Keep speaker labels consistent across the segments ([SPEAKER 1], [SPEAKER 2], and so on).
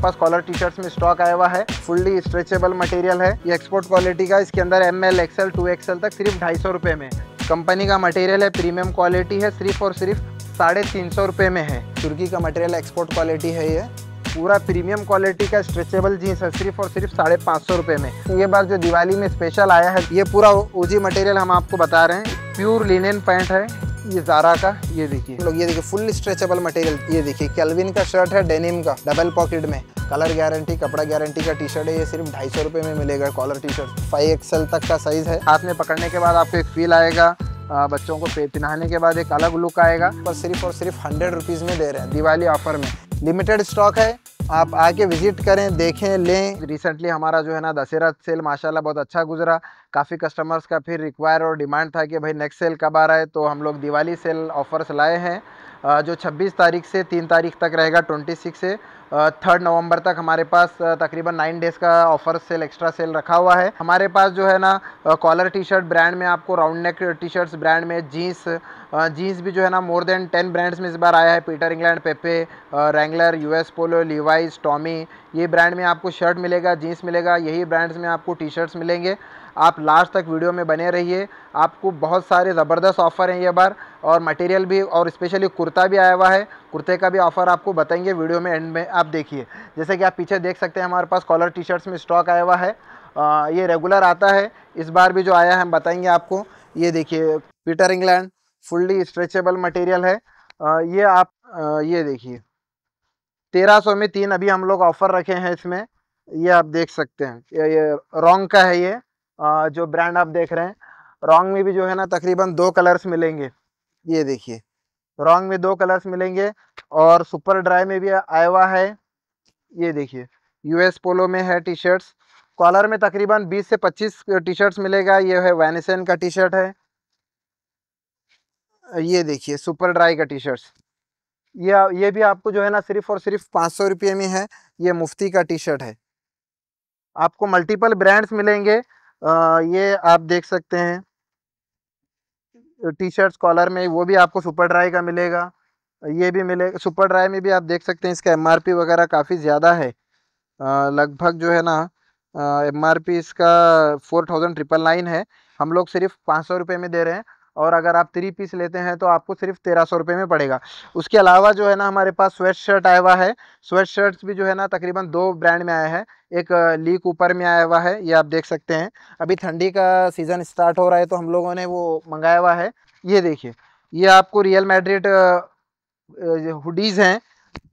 [SPEAKER 1] आपके पास collar T shirt में स्टॉक आया हुआ है फुल्ली स्ट्रेचेबल मटेरियल है ये एक्सपोर्ट क्वालिटी का इसके अंदर M L XL two XL तक सिर्फ ढाई सौ रुपए में कंपनी का मटेरियल है प्रीमियम क्वालिटी है सिर्फ और सिर्फ साढ़े तीन सौ रुपए में है तुर्की का मटेरियल एक्सपोर्ट क्वालिटी है ये पूरा प्रीमियम क्वालिटी का स्ट्रेचेबल जीन्स है सिर्फ और सिर्फ साढ़े पाँच सौ रुपये में ये बार जो दिवाली में स्पेशल आया है ये पूरा ओजी मटेरियल हम आपको बता रहे हैं प्योर लिनन पैंट है ये जारा का ये देखिए लोग ये देखिए फुल स्ट्रेचेबल मटेरियल ये देखिए कैलविन का शर्ट है डेनिम का डबल पॉकेट में कलर गारंटी कपड़ा गारंटी का टी शर्ट है ये सिर्फ ढाई सौ रुपये में मिलेगा collar T shirt five XL तक का साइज है हाथ में पकड़ने के बाद आपको एक फील आएगा बच्चों को पहनाने के बाद एक अलग लुक आएगा पर सिर्फ और सिर्फ हंड्रेड रुपीज़ में दे रहे हैं दिवाली ऑफर में लिमिटेड स्टॉक है आप आके विज़िट करें देखें लें रिसेंटली हमारा जो है ना दशहरा सेल माशाल्लाह बहुत अच्छा गुजरा काफ़ी कस्टमर्स का फिर रिक्वायर और डिमांड था कि भाई नेक्स्ट सेल कब आ रहा है तो हम लोग दिवाली सेल ऑफ़र्स लाए हैं जो 26 तारीख से 3 तारीख तक रहेगा 26 से थर्ड नवंबर तक हमारे पास तकरीबन नाइन डेज़ का ऑफर सेल एक्स्ट्रा सेल रखा हुआ है हमारे पास जो है ना कॉलर टी शर्ट ब्रांड में आपको round neck T shirts brand में जीन्स जीन्स भी जो है ना मोर देन टेन ब्रांड्स में इस बार आया है Peter England Pepe Wrangler S Polo Levi's Tommy ये ब्रांड में आपको शर्ट मिलेगा जीन्स मिलेगा यही ब्रांड्स में आपको टी शर्ट्स मिलेंगे आप लास्ट तक वीडियो में बने रहिए आपको बहुत सारे ज़बरदस्त ऑफ़र हैं ये बार और मटेरियल भी और स्पेशली कुर्ता भी आया हुआ है कुर्ते का भी ऑफ़र आपको बताएंगे वीडियो में एंड में आप देखिए जैसे कि आप पीछे देख सकते हैं हमारे पास कॉलर टी शर्ट्स में स्टॉक आया हुआ है आ, ये रेगुलर आता है इस बार भी जो आया है हम बताएंगे आपको ये देखिए Peter England fully stretchable material है आ, ये आप आ, ये देखिए तेरह सौ में तीन अभी हम लोग ऑफ़र रखे हैं इसमें ये आप देख सकते हैं ये, ये रॉन्ग का है ये जो ब्रांड आप देख रहे हैं रॉन्ग में भी जो है ना तकरीबन दो कलर्स मिलेंगे ये देखिए रॉन्ग में दो कलर्स मिलेंगे और सुपर ड्राई में भी आया हुआ है ये देखिए यूएस पोलो में है टी शर्ट्स कॉलर में तकरीबन 20 से 25 टी शर्ट्स मिलेगा ये है वैनिसन का टी शर्ट है ये देखिए सुपर ड्राई का टी शर्ट्स ये ये भी आपको जो है ना सिर्फ और सिर्फ पाँच सौ रुपये में है ये मुफ्ती का टी शर्ट है आपको मल्टीपल ब्रांड्स मिलेंगे आ, ये आप देख सकते हैं टी शर्ट कॉलर में वो भी आपको सुपर ड्राई का मिलेगा ये भी मिलेगा सुपर ड्राई में भी आप देख सकते हैं इसका एमआरपी वगैरह काफ़ी ज़्यादा है लगभग जो है ना एम आर पी इसका फोर थाउजेंड ट्रिपल नाइन है हम लोग सिर्फ पाँच सौ रुपये में दे रहे हैं और अगर आप थ्री पीस लेते हैं तो आपको सिर्फ तेरह सौ रुपये में पड़ेगा उसके अलावा जो है ना हमारे पास स्वेट शर्ट आया हुआ है स्वेट शर्ट्स भी जो है ना तकरीबन दो ब्रांड में आया है एक लीक ऊपर में आया हुआ है ये आप देख सकते हैं अभी ठंडी का सीज़न स्टार्ट हो रहा है तो हम लोगों ने वो मंगाया हुआ है ये देखिए ये आपको रियल मेड्रिड हुडीज़ हैं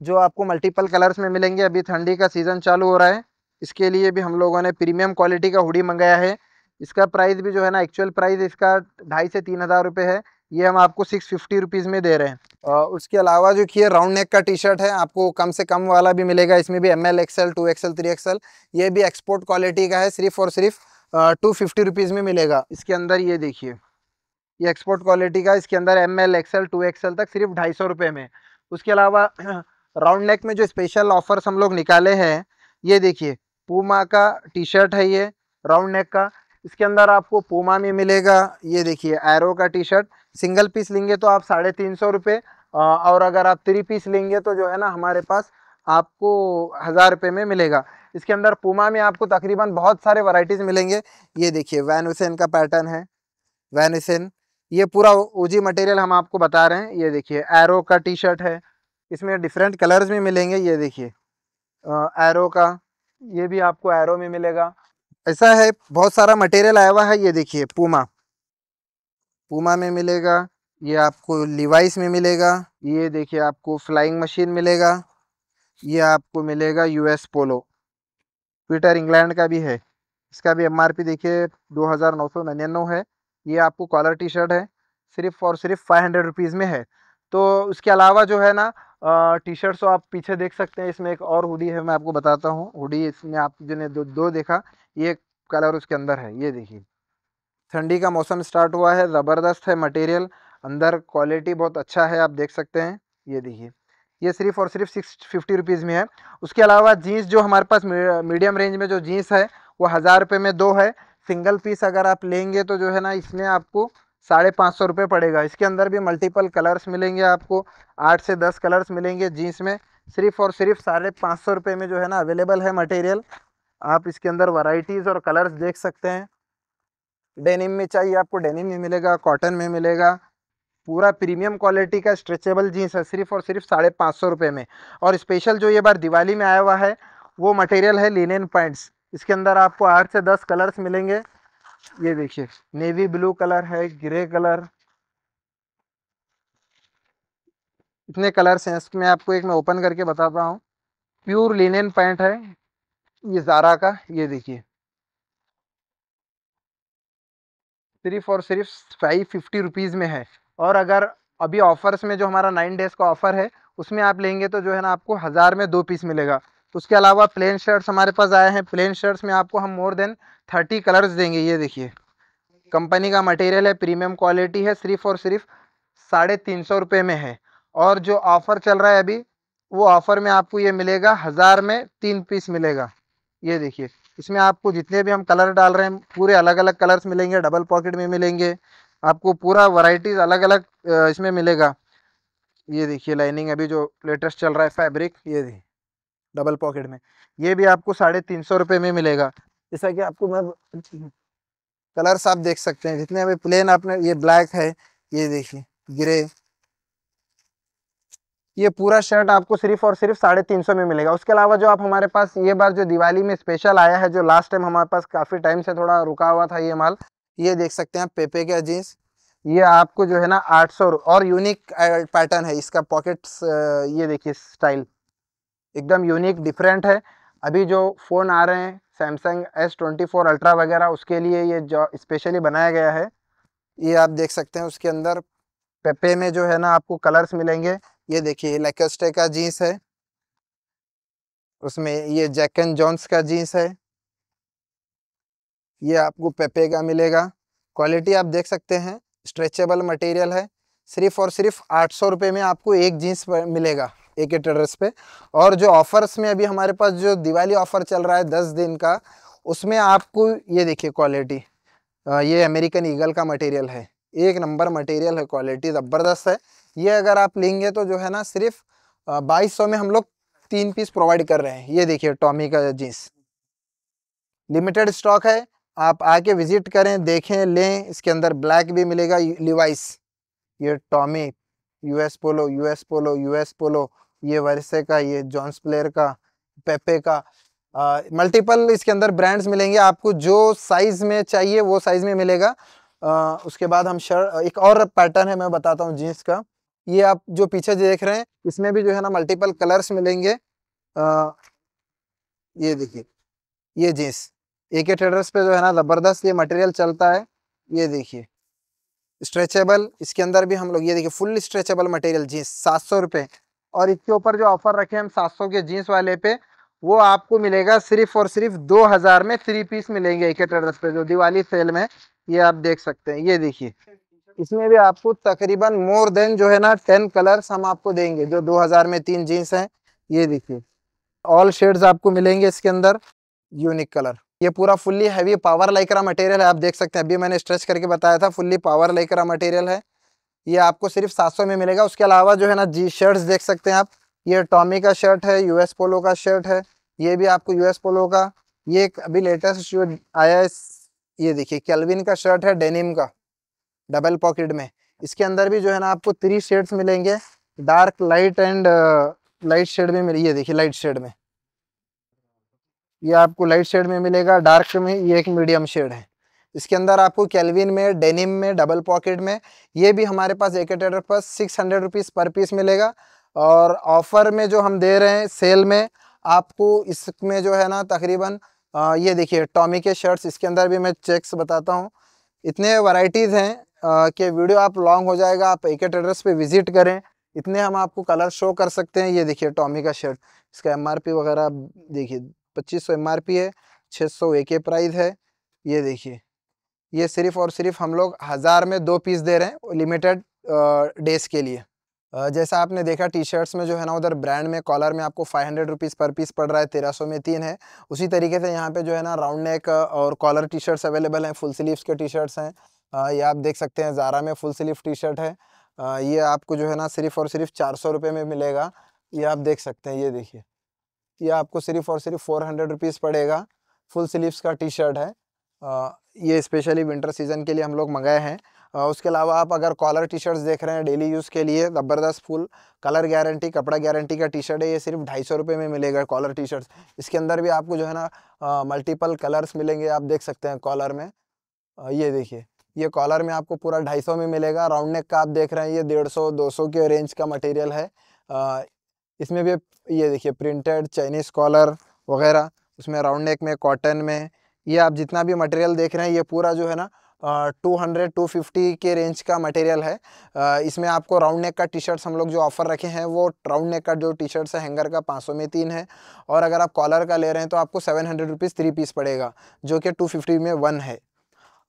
[SPEAKER 1] जो आपको मल्टीपल कलर्स में मिलेंगे अभी ठंडी का सीज़न चालू हो रहा है इसके लिए भी हम लोगों ने प्रीमियम क्वालिटी का हुडी मंगाया है इसका प्राइस भी जो है ना एक्चुअल प्राइस इसका ढाई से तीन हज़ार रुपये है ये हम आपको सिक्स फिफ्टी रुपीज़ में दे रहे हैं और उसके अलावा जो कि राउंड नेक का टी शर्ट है आपको कम से कम वाला भी मिलेगा इसमें भी M L XL two XL three XL ये भी एक्सपोर्ट क्वालिटी का है सिर्फ और सिर्फ टू फिफ्टी रुपीज़ में मिलेगा इसके अंदर ये देखिए ये एक्सपोर्ट क्वालिटी का इसके अंदर M L XL two XL तक सिर्फ ढाई सौ रुपये में उसके अलावा राउंड नेक में जो स्पेशल ऑफर्स हम लोग निकाले हैं ये देखिए पूमा का टी शर्ट है ये राउंड नेक का इसके अंदर आपको पूमा में मिलेगा ये देखिए एरो का टी शर्ट सिंगल पीस लेंगे तो आप साढ़े तीन सौ रुपये और अगर आप थ्री पीस लेंगे तो जो है ना हमारे पास आपको हज़ार रुपये में मिलेगा इसके अंदर पूमा में आपको तकरीबन बहुत सारे वराइटीज़ मिलेंगे ये देखिए वैन हुसैन का पैटर्न है वैन हुसैन ये पूरा ओजी मटेरियल हम आपको बता रहे हैं ये देखिए एरो का टी शर्ट है इसमें डिफरेंट कलर्स में मिलेंगे ये देखिए एरो का ये भी आपको एरो में मिलेगा ऐसा है बहुत सारा मटेरियल आया हुआ है ये देखिए पूमा पूमा में मिलेगा ये आपको लिवाइस में मिलेगा ये देखिए आपको फ्लाइंग मशीन मिलेगा ये आपको मिलेगा यूएस पोलो ट्विटर इंग्लैंड का भी है इसका भी एमआरपी देखिए दो हज़ार नौ सौ है ये आपको कॉलर टी शर्ट है सिर्फ और सिर्फ फाइव हंड्रेड रुपीज़ में है तो उसके अलावा जो है ना टी शर्ट तो आप पीछे देख सकते हैं इसमें एक और हुडी है मैं आपको बताता हूँ हुडी इसमें आप जिन्हें दो, दो देखा ये कलर उसके अंदर है ये देखिए ठंडी का मौसम स्टार्ट हुआ है ज़बरदस्त है मटेरियल अंदर क्वालिटी बहुत अच्छा है आप देख सकते हैं ये देखिए ये सिर्फ और सिर्फ सिक्स फिफ्टी रुपीज़ में है उसके अलावा जीन्स जो हमारे पास मीडियम रेंज में जो जीन्स है वो हज़ार रुपये में दो है सिंगल पीस अगर आप लेंगे तो जो है ना इसमें आपको साढ़े पाँच सौ रुपये पड़ेगा इसके अंदर भी मल्टीपल कलर्स मिलेंगे आपको आठ से दस कलर्स मिलेंगे जीन्स में सिर्फ और सिर्फ साढ़े पाँच सौ रुपये में जो है ना अवेलेबल है मटेरियल आप इसके अंदर वराइटीज और कलर्स देख सकते हैं डेनिम में चाहिए आपको डेनिम में मिलेगा कॉटन में मिलेगा पूरा प्रीमियम क्वालिटी का स्ट्रेचेबल जींस है सिर्फ और सिर्फ साढ़े पाँच सौ रुपये में और स्पेशल जो ये बार दिवाली में आया हुआ है वो मटेरियल है लिनेन पैंट्स इसके अंदर आपको आठ से दस कलर्स मिलेंगे ये देखिए नेवी ब्लू कलर है ग्रे कलर इतने कलर्स हैं इसमें आपको एक मैं ओपन करके बताता हूँ प्योर लिनेन पैंट है ये ज़ारा का ये देखिए सिर्फ और सिर्फ फाइव फिफ्टी रुपीज़ में है और अगर अभी ऑफर्स में जो हमारा नाइन डेज़ का ऑफ़र है उसमें आप लेंगे तो जो है ना आपको हज़ार में दो पीस मिलेगा उसके अलावा प्लेन शर्ट्स हमारे पास आए हैं प्लेन शर्ट्स में आपको हम मोर देन थर्टी कलर्स देंगे ये देखिए कंपनी का मटेरियल है प्रीमियम क्वालिटी है सिर्फ और सिर्फ साढ़े तीन सौ रुपये में है और जो ऑफ़र चल रहा है अभी वो ऑफ़र में आपको ये मिलेगा हज़ार में तीन पीस मिलेगा ये देखिए इसमें आपको जितने भी हम कलर डाल रहे हैं पूरे अलग अलग कलर्स मिलेंगे डबल पॉकेट में मिलेंगे आपको पूरा वैरायटीज़ अलग अलग इसमें मिलेगा ये देखिए लाइनिंग अभी जो लेटेस्ट चल रहा है फैब्रिक ये देखिए डबल पॉकेट में ये भी आपको साढ़े तीन सौ रुपये में मिलेगा जैसा कि आपको मैं कलर्स आप देख सकते हैं जितने अभी प्लेन आपने ये ब्लैक है ये देखिए ग्रे ये पूरा शर्ट आपको सिर्फ और सिर्फ साढ़े तीन सौ में मिलेगा उसके अलावा जो आप हमारे पास ये बार जो दिवाली में स्पेशल आया है जो लास्ट टाइम हमारे पास काफ़ी टाइम से थोड़ा रुका हुआ था ये माल ये देख सकते हैं आप पेपे का जीन्स ये आपको जो है ना आठ सौ और यूनिक पैटर्न है इसका पॉकेट्स ये देखिए स्टाइल एकदम यूनिक डिफरेंट है अभी जो फ़ोन आ रहे हैं Samsung S twenty four Ultra वगैरह उसके लिए ये जो स्पेशली बनाया गया है ये आप देख सकते हैं उसके अंदर पेपे में जो है ना आपको कलर्स मिलेंगे ये देखिए लेकेस्टे का जीन्स है उसमें ये जैक एंड जॉन्स का जीन्स है ये आपको पेपे का मिलेगा क्वालिटी आप देख सकते हैं स्ट्रेचेबल मटेरियल है सिर्फ और सिर्फ आठ सौ रुपये में आपको एक जीन्स मिलेगा एक ही ट्रेडर्स पे और जो ऑफर्स में अभी हमारे पास जो दिवाली ऑफर चल रहा है दस दिन का उसमें आपको ये देखिए क्वालिटी ये अमेरिकन ईगल का मटेरियल है एक नंबर मटेरियल है क्वालिटी ज़बरदस्त है ये अगर आप लेंगे तो जो है ना सिर्फ बाईस सौ में हम लोग तीन पीस प्रोवाइड कर रहे हैं ये देखिए टॉमी का जीन्स लिमिटेड स्टॉक है आप आके विजिट करें देखें लें इसके अंदर ब्लैक भी मिलेगा लिवाइस ये Tommy US Polo US Polo US Polo ये वर्से का ये जॉन्स प्लेयर का पेपे का मल्टीपल इसके अंदर ब्रांड्स मिलेंगे आपको जो साइज़ में चाहिए वो साइज़ में मिलेगा आ, उसके बाद हम शर्ट एक और पैटर्न है मैं बताता हूँ जीन्स का ये आप जो पीछे देख रहे हैं इसमें भी जो है ना मल्टीपल कलर्स मिलेंगे आ, ये देखिए ये जींस ए के ट्रेडर्स पे जो है ना ज़बरदस्त ये मटेरियल चलता है ये देखिए स्ट्रेचेबल इसके अंदर भी हम लोग ये देखिए फुल स्ट्रेचेबल मटेरियल जींस सात सौ रुपये और इसके ऊपर जो ऑफर रखे हम सात सौ के जींस वाले पे वो आपको मिलेगा सिर्फ और सिर्फ दो हज़ार में थ्री पीस मिलेंगे एक ट्रेडर्स पे जो दिवाली सेल में ये आप देख सकते हैं ये देखिए इसमें भी आपको तकरीबन मोर देन जो है ना टेन कलर्स हम आपको देंगे जो 2000 में तीन जीन्स हैं ये देखिए ऑल शेड्स आपको मिलेंगे इसके अंदर यूनिक कलर ये पूरा fully heavy power Lycra material है आप देख सकते हैं अभी मैंने स्ट्रेच करके बताया था फुल्ली पावर लाइकरा मटेरियल है ये आपको सिर्फ सात सौ में मिलेगा उसके अलावा जो है ना जी शर्ट्स देख सकते हैं आप ये टॉमी का शर्ट है यूएस पोलो का शर्ट है ये भी आपको यूएस पोलो का ये अभी लेटेस्ट जो आया है ये देखिए कैलविन का शर्ट है डेनिम का डबल पॉकेट में इसके अंदर भी जो है ना आपको थ्री शेड्स मिलेंगे dark light and light shade में मिली है देखिए लाइट शेड में ये आपको लाइट शेड में मिलेगा डार्क में ये एक मीडियम शेड है इसके अंदर आपको कैलविन में डेनिम में डबल पॉकेट में ये भी हमारे पास एक टेडर पर सिक्स हंड्रेड रुपीज़ पर पीस मिलेगा और ऑफ़र में जो हम दे रहे हैं सेल में आपको इसमें जो है ना तकरीबन uh, ये देखिए टॉमी के शर्ट्स इसके अंदर भी मैं चेक्स बताता हूँ इतने वैरायटीज़ हैं के वीडियो आप लॉन्ग हो जाएगा आप एक एड्रेस पे विजिट करें इतने हम आपको कलर शो कर सकते हैं ये देखिए टॉमी का शर्ट इसका एमआरपी वगैरह आप देखिए पच्चीस सौ एम है छः सौ ए के प्राइस है ये देखिए ये सिर्फ और सिर्फ हम लोग हज़ार में दो पीस दे रहे हैं लिमिटेड डेज के लिए जैसा आपने देखा टी शर्ट्स में जो है ना उधर ब्रांड में कॉलर में आपको फाइव हंड्रेड रुपीज़ पर पीस पड़ रहा है तेरह सौ में तीन है उसी तरीके से यहाँ पे जो है ना राउंड नेक और कॉलर टी शर्ट्स अवेलेबल हैं फुल स्लीव्स के टी शर्ट्स हैं ये आप देख सकते हैं ज़ारा में फुल स्लीव टी शर्ट है ये आपको जो है ना सिर्फ और सिर्फ चार सौ रुपये में मिलेगा ये आप देख सकते हैं ये देखिए ये आपको सिर्फ और सिर्फ फोर हंड्रेड रुपीज़ पड़ेगा फुल स्लीव्स का टी शर्ट है ये स्पेशली विंटर सीज़न के लिए हम लोग मंगाए हैं उसके अलावा आप अगर कॉलर टी शर्ट्स देख रहे हैं डेली यूज़ के लिए ज़बरदस्त फुल कलर गारंटी कपड़ा गारंटी का टी शर्ट है ये सिर्फ ढाई सौ रुपये में मिलेगा कॉलर टी शर्ट्स इसके अंदर भी आपको जो है ना मल्टीपल कलर्स मिलेंगे आप देख सकते हैं कॉलर में आ, ये देखिए ये कॉलर में आपको पूरा सौ में मिलेगा राउंड नेक का आप देख रहे हैं ये दो सौ के रेंज का मटेरियल है इसमें भी ये देखिए प्रिंटेड चाइनीज़ कॉलर वगैरह उसमें राउंड नेक में कॉटन में ये आप जितना भी मटेरियल देख रहे हैं ये पूरा जो है ना टू हंड्रेड टू फिफ्टी के रेंज का मटेरियल है इसमें आपको राउंड नेक का टी शर्ट्स हम लोग जो ऑफ़र रखे हैं वो राउंड नेक का जो टी शर्ट्स है हैंगर का पाँच सौ में तीन है और अगर आप कॉलर का ले रहे हैं तो आपको seven hundred rupees three piece पड़ेगा जो कि टू फिफ्टी में वन है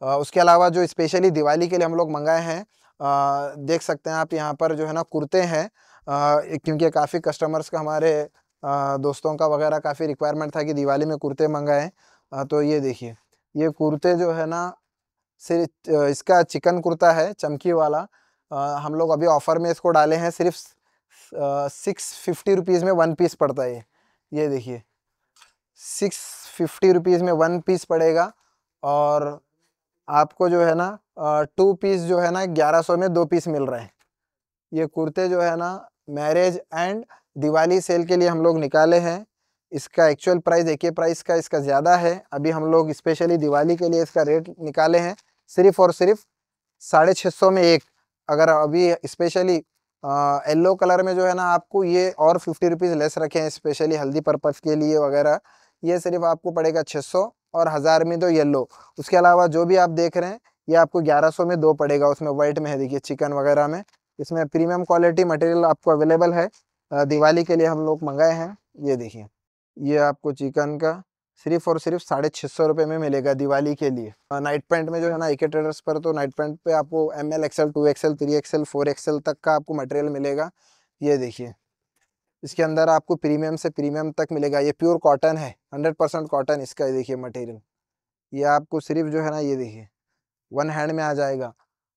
[SPEAKER 1] उसके अलावा जो स्पेशली दिवाली के लिए हम लोग मंगाए हैं देख सकते हैं आप यहाँ पर जो है ना कुर्ते हैं क्योंकि काफ़ी कस्टमर्स का हमारे दोस्तों का वगैरह काफ़ी रिक्वायरमेंट था कि दिवाली में कुर्ते मंगाएँ तो ये देखिए ये कुर्ते जो है ना सिर्फ इसका चिकन कुर्ता है चमकी वाला हम लोग अभी ऑफ़र में इसको डाले हैं सिर्फ सिक्स फिफ्टी रुपीज़ में वन पीस पड़ता है ये ये देखिए सिक्स फिफ्टी रुपीज़ में वन पीस पड़ेगा और आपको जो है ना टू पीस जो है ना 1100 में दो पीस मिल रहे हैं ये कुर्ते जो है ना मैरिज एंड दिवाली सेल के लिए हम लोग निकाले हैं इसका एक्चुअल प्राइस एक ही प्राइस का इसका ज़्यादा है अभी हम लोग स्पेशली दिवाली के लिए इसका रेट निकाले हैं सिर्फ और सिर्फ साढ़े छः सौ में एक अगर अभी स्पेशली येल्लो कलर में जो है ना आपको ये और फिफ्टी रुपीज़ लेस रखे हैं स्पेशली हल्दी पर्पज़ के लिए वगैरह ये सिर्फ आपको पड़ेगा छः सौ और हज़ार में दो येलो उसके अलावा जो भी आप देख रहे हैं ये आपको 1100 में दो पड़ेगा उसमें वाइट में है देखिए चिकन वगैरह में इसमें प्रीमियम क्वालिटी मटेरियल आपको अवेलेबल है दिवाली के लिए हम लोग मंगाए हैं ये देखिए ये आपको चिकन का सिर्फ और सिर्फ साढ़े छः सौ रुपये में मिलेगा दिवाली के लिए नाइट पैंट में जो है ना एक ट्रेडर्स पर तो नाइट पैंट पे आपको M L XL two XL three XL four XL तक का आपको मटेरियल मिलेगा ये देखिए इसके अंदर आपको प्रीमियम से प्रीमियम तक मिलेगा ये प्योर कॉटन है हंड्रेड परसेंट कॉटन इसका ये देखिए मटेरियल ये आपको सिर्फ जो है ना ये देखिए वन हैंड में आ जाएगा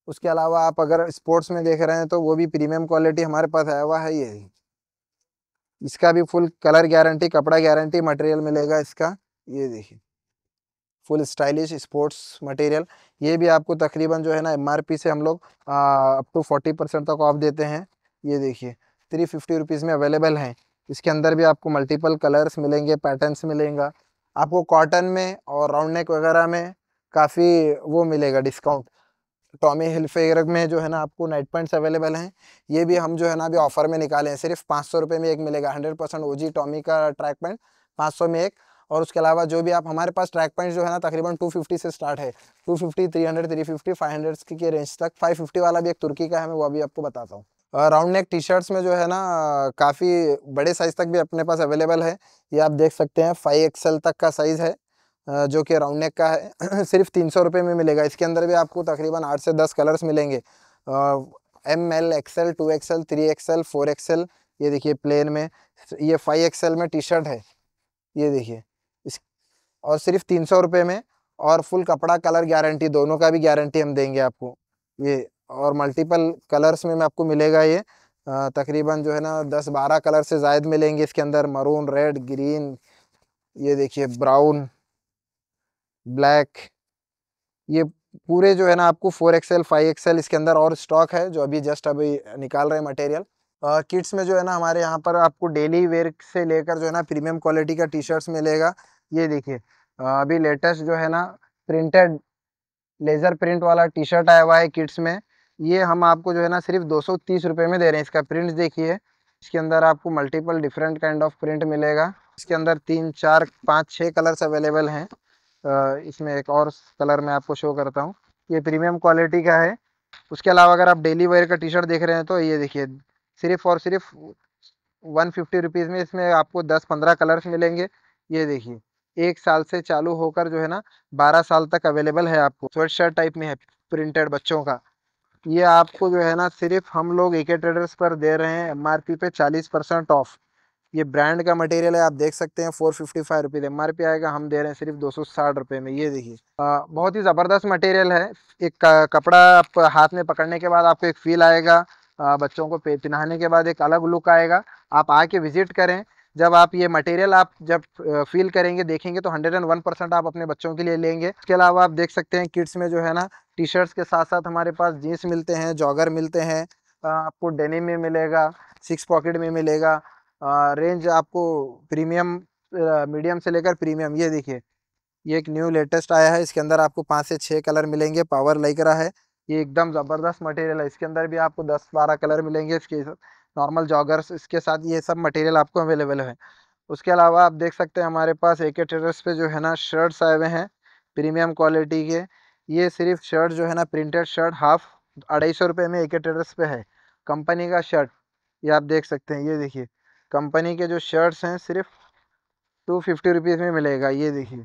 [SPEAKER 1] उसके अलावा आप अगर स्पोर्ट्स में देख रहे हैं तो वो भी प्रीमियम क्वालिटी हमारे पास आया हुआ है ये इसका भी फुल कलर गारंटी कपड़ा गारंटी मटेरियल मिलेगा इसका ये देखिए फुल स्टाइलिश स्पोर्ट्स मटेरियल ये भी आपको तकरीबन जो है ना एमआरपी से हम लोग अप टू फोर्टी परसेंट तक ऑफ देते हैं ये देखिए थ्री फिफ्टी रुपीज़ में अवेलेबल हैं इसके अंदर भी आपको मल्टीपल कलर्स मिलेंगे पैटर्न्स मिलेंगे आपको कॉटन में और राउंड नेक वगैरह में काफ़ी वो मिलेगा डिस्काउंट टॉमी हिलफेगर में जो है ना आपको नाइट पॉइंट्स अवेलेबल हैं ये भी हम जो है ना अभी ऑफर में निकाले हैं सिर्फ पाँच सौ रुपये में एक मिलेगा हंड्रेड परसेंट ओ टॉमी का ट्रैक पैंट पाँच सौ में एक और उसके अलावा जो भी आप हमारे पास ट्रैक पैंट जो है ना तकरीबन 250 से स्टार्ट है 250, 300, 350, 500 की रेंज तक 550 वाला भी एक तुर्की का है मैं वो अभी आपको बताता हूँ राउंड नेक टी शर्ट्स में जो है ना काफ़ी बड़े साइज़ तक भी अपने पास अवेलेबल है ये आप देख सकते हैं फाइव एक्सएल तक का साइज़ है जो कि राउंड नेक का है सिर्फ तीन सौ रुपये में मिलेगा इसके अंदर भी आपको तकरीबन आठ से दस कलर्स मिलेंगे M L XL two XL three XL four XL ये देखिए प्लेन में ये फाइव एक्सएल में टी शर्ट है ये देखिए इस और सिर्फ तीन सौ रुपये में और फुल कपड़ा कलर गारंटी दोनों का भी गारंटी हम देंगे आपको ये और मल्टीपल कलर्स में, मैं आपको मिलेगा ये तकरीबन जो है ना दस बारह कलर से जायद मिलेंगे इसके अंदर मरून रेड ग्रीन ये देखिए ब्राउन ब्लैक ये पूरे जो है ना आपको फोर एक्सएल फाइव एक्सएल इसके अंदर और स्टॉक है जो अभी जस्ट अभी निकाल रहे हैं मटेरियल किड्स में जो है ना हमारे यहाँ पर आपको डेली वेयर से लेकर जो है ना प्रीमियम क्वालिटी का टी शर्ट्स मिलेगा ये देखिए अभी लेटेस्ट जो है ना प्रिंटेड लेज़र प्रिंट वाला टी शर्ट आया हुआ है किड्स में ये हम आपको जो है ना सिर्फ दो सौ में दे रहे हैं इसका प्रिंट देखिए इसके अंदर आपको multiple different kind of print मिलेगा इसके अंदर तीन चार पाँच छः कलर्स अवेलेबल हैं इसमें एक और कलर मैं आपको शो करता हूँ ये प्रीमियम क्वालिटी का है उसके अलावा अगर आप डेली वेयर का टी शर्ट देख रहे हैं तो ये देखिए सिर्फ और सिर्फ वन फिफ्टी रुपीज़ में इसमें आपको दस पंद्रह कलर्स मिलेंगे ये देखिए एक साल से चालू होकर जो है ना बारह साल तक अवेलेबल है आपको स्वेट शर्ट टाइप में है प्रिंटेड बच्चों का ये आपको जो है ना सिर्फ हम लोग एक ट्रेडर्स पर दे रहे हैं एमआरपी पे 40 परसेंट ऑफ ये ब्रांड का मटेरियल है आप देख सकते हैं फोर फिफ्टी फाइव रुपीज़ एम आएगा हम दे रहे हैं सिर्फ दो सौ साठ रुपये में ये देखिए बहुत ही ज़बरदस्त मटेरियल है एक कपड़ा आप हाथ में पकड़ने के बाद आपको एक फील आएगा आ, बच्चों को पे के बाद एक अलग लुक आएगा आप आके विजिट करें जब आप ये मटेरियल आप जब फील करेंगे देखेंगे तो 101 परसेंट आप अपने बच्चों के लिए लेंगे इसके अलावा आप देख सकते हैं किड्स में जो है ना टी शर्ट्स के साथ साथ हमारे पास जीन्स मिलते हैं जॉगर मिलते हैं आपको डेनिम में मिलेगा सिक्स पॉकेट में मिलेगा आ, रेंज आपको प्रीमियम मीडियम से लेकर प्रीमियम ये देखिए ये एक न्यू लेटेस्ट आया है इसके अंदर आपको पाँच से छः कलर मिलेंगे पावर लाइक रहा है ये एकदम ज़बरदस्त मटेरियल है इसके अंदर भी आपको दस बारह कलर मिलेंगे इसके नॉर्मल जॉगर्स इसके साथ ये सब मटेरियल आपको अवेलेबल है उसके अलावा आप देख सकते हैं हमारे पास एक ट्रेडर्स पे जो है ना शर्ट्स आए हुए हैं प्रीमियम क्वालिटी के ये सिर्फ शर्ट जो है ना प्रिंटेड शर्ट हाफ अढ़ाई सौ रुपये में एक ट्रेडर्स पे है कंपनी का शर्ट ये आप देख सकते हैं ये देखिए कंपनी के जो शर्ट्स हैं सिर्फ टू फिफ्टी रुपीज़ में मिलेगा ये देखिए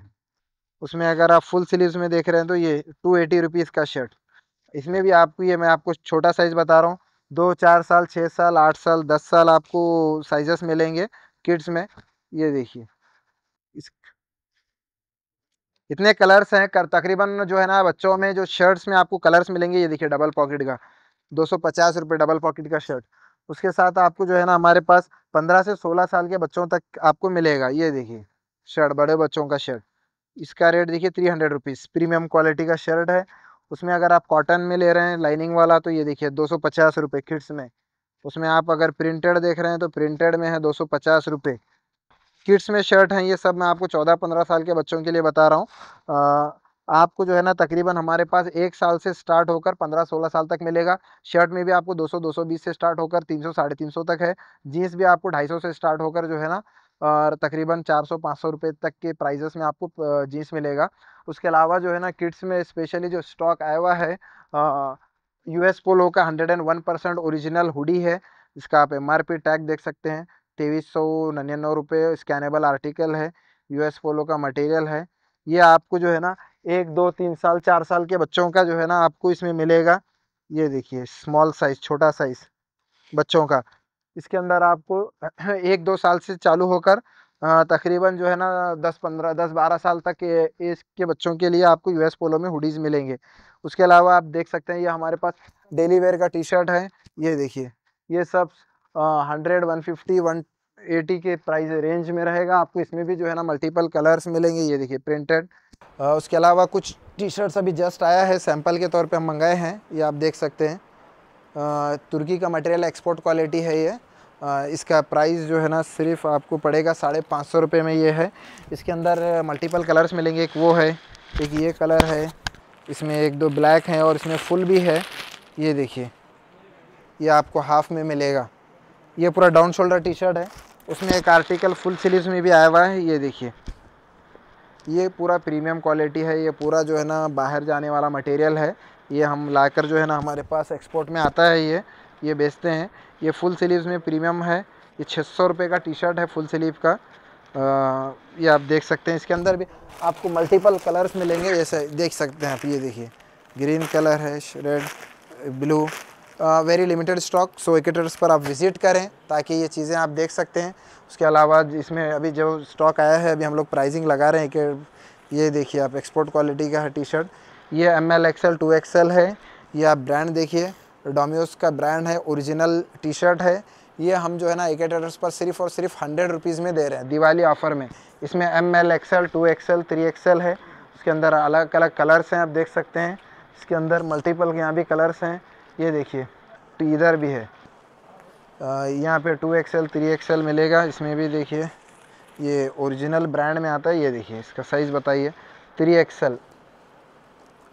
[SPEAKER 1] उसमें अगर आप फुल स्लीव में देख रहे हैं तो ये टू एटी रुपीज़ का शर्ट इसमें भी आपको ये मैं आपको छोटा साइज़ बता रहा हूँ दो चार साल छः साल आठ साल दस साल आपको साइजेस मिलेंगे किड्स में ये देखिए इतने कलर्स हैं तकरीबन जो है ना बच्चों में जो शर्ट्स में आपको कलर्स मिलेंगे ये देखिए डबल पॉकेट का दो सौ पचास रुपये डबल पॉकेट का शर्ट उसके साथ आपको जो है ना हमारे पास पंद्रह से सोलह साल के बच्चों तक आपको मिलेगा ये देखिए शर्ट बड़े बच्चों का शर्ट इसका रेट देखिए three hundred rupees premium quality का शर्ट है उसमें अगर आप कॉटन में ले रहे हैं लाइनिंग वाला तो ये देखिए दो सौ पचास रुपये में उसमें आप अगर प्रिंटेड देख रहे हैं तो प्रिंटेड में है दो सौ पचास किड्स में शर्ट हैं ये सब मैं आपको चौदह पंद्रह साल के बच्चों के लिए बता रहा हूँ आपको जो है ना तकरीबन हमारे पास एक साल से स्टार्ट होकर पंद्रह सोलह साल तक मिलेगा शर्ट में भी आपको दो सौ दो सौ बीस से स्टार्ट होकर तीन सौ साढ़े तीन सौ तक है जीन्स भी आपको ढाई सौ से स्टार्ट होकर जो है ना और तकरीबन 400-500 रुपए तक के प्राइजेस में आपको जीन्स मिलेगा उसके अलावा जो है ना किड्स में स्पेशली जो स्टॉक आया हुआ है यू एस पोलो का 101 परसेंट ओरिजिनल हुडी है इसका आप एम टैग देख सकते हैं तेईस सौ निन्यानवे रुपये स्कैनेबल आर्टिकल है यू एस पोलो का मटेरियल है ये आपको जो है ना एक दो तीन साल चार साल के बच्चों का जो है ना आपको इसमें मिलेगा ये देखिए स्मॉल साइज़ छोटा साइज़ बच्चों का इसके अंदर आपको एक दो साल से चालू होकर तकरीबन जो है ना दस पंद्रह दस बारह साल तक एज के बच्चों के लिए आपको यूएस पोलो में हुडीज़ मिलेंगे उसके अलावा आप देख सकते हैं ये हमारे पास डेली वेयर का टी शर्ट है ये देखिए ये सब hundred one fifty one eighty के प्राइस रेंज में रहेगा आपको इसमें भी जो है ना मल्टीपल कलर्स मिलेंगे ये देखिए प्रिंटेड उसके अलावा कुछ टी शर्ट्स अभी जस्ट आया है सैम्पल के तौर पर हम मंगाए हैं ये आप देख सकते हैं तुर्की का मटेरियल एक्सपोर्ट क्वालिटी है ये इसका प्राइस जो है ना सिर्फ आपको पड़ेगा साढ़े पाँच सौ रुपये में ये है इसके अंदर मल्टीपल कलर्स मिलेंगे एक वो है एक ये कलर है इसमें एक दो ब्लैक हैं और इसमें फुल भी है ये देखिए ये आपको हाफ़ में मिलेगा ये पूरा डाउन शोल्डर टी शर्ट है उसमें एक आर्टिकल फुल स्लीव्स में भी आया हुआ है ये देखिए ये पूरा प्रीमियम क्वालिटी है ये पूरा जो है ना बाहर जाने वाला मटेरियल है ये हम लाकर जो है ना हमारे पास एक्सपोर्ट में आता है ये ये बेचते हैं ये फुल स्लीव्स में प्रीमियम है ये छः सौ रुपये का टी शर्ट है फुल स्लीव का आ, ये आप देख सकते हैं इसके अंदर भी आपको मल्टीपल कलर्स मिलेंगे जैसे देख सकते हैं आप ये देखिए ग्रीन कलर है red blue very limited stock so एकेटर्स पर आप विज़िट करें ताकि ये चीज़ें आप देख सकते हैं उसके अलावा इसमें अभी जो स्टॉक आया है अभी हम लोग प्राइजिंग लगा रहे हैं कि ये देखिए आप एक्सपोर्ट क्वालिटी का है टी शर्ट ये M L XL two XL है ये आप ब्रांड देखिए डोमियोज़ का ब्रांड है ओरिजिनल टी शर्ट है ये हम जो है ना एक पर सिर्फ और सिर्फ हंड्रेड रुपीज़ में दे रहे हैं दिवाली ऑफ़र में इसमें M L XL two XL three XL है उसके अंदर अलग अलग कलर्स हैं आप देख सकते हैं इसके अंदर मल्टीपल यहाँ भी कलर्स हैं ये देखिए तो इधर भी है यहाँ पे टू एक्सएल थ्री एक्सएल मिलेगा इसमें भी देखिए ये ओरिजिनल ब्रांड में आता है ये देखिए इसका साइज़ बताइए three XL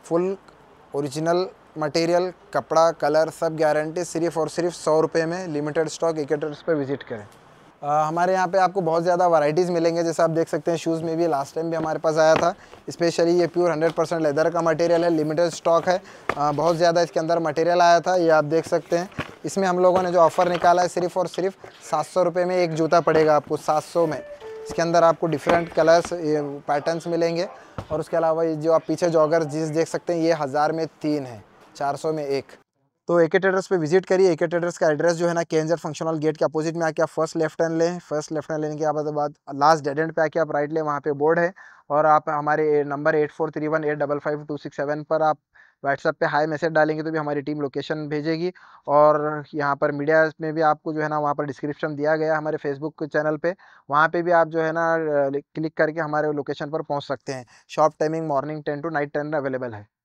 [SPEAKER 1] full original material कपड़ा कलर सब गारंटी सिर्फ और सिर्फ सौ रुपये में लिमिटेड स्टॉक इकेटर्स पर विजिट करें आ, हमारे यहाँ पे आपको बहुत ज़्यादा वैरायटीज़ मिलेंगे जैसे आप देख सकते हैं शूज़ में भी लास्ट टाइम भी हमारे पास आया था स्पेशली ये प्योर 100 परसेंट लेदर का मटेरियल है लिमिटेड स्टॉक है आ, बहुत ज़्यादा इसके अंदर मटेरियल आया था ये आप देख सकते हैं इसमें हम लोगों ने जो ऑफ़र निकाला है सिर्फ और सिर्फ सात सौ में एक जूता पड़ेगा आपको सात में इसके अंदर आपको डिफरेंट कलर्स पैटर्नस मिलेंगे और उसके अलावा ये जो आप पीछे जॉगर जीन्स देख सकते हैं ये हज़ार में तीन है 400 में एक तो एक एड्रेस पे विजिट करिए एक एड्रेस का एड्रेस जो है ना केंजर फंक्शनल गेट के अपोजिट में आके आप फर्स्ट लेफ्ट हैंड लें फर्स्ट लेफ्ट हैंड लेने के बाद लास्ट डेड एंड पे आके आप राइट लें वहाँ पे बोर्ड है और आप हमारे number eight four three one eight double five two six seven पर आप व्हाट्सएप पे हाई मैसेज डालेंगे तो भी हमारी टीम लोकेशन भेजेगी और यहाँ पर मीडिया में भी आपको जो है ना वहाँ पर डिस्क्रिप्शन दिया गया हमारे फेसबुक चैनल पे वहाँ पे भी आप जो है ना क्लिक करके हमारे लोकेशन पर पहुँच सकते हैं shop timing morning ten to night ten available है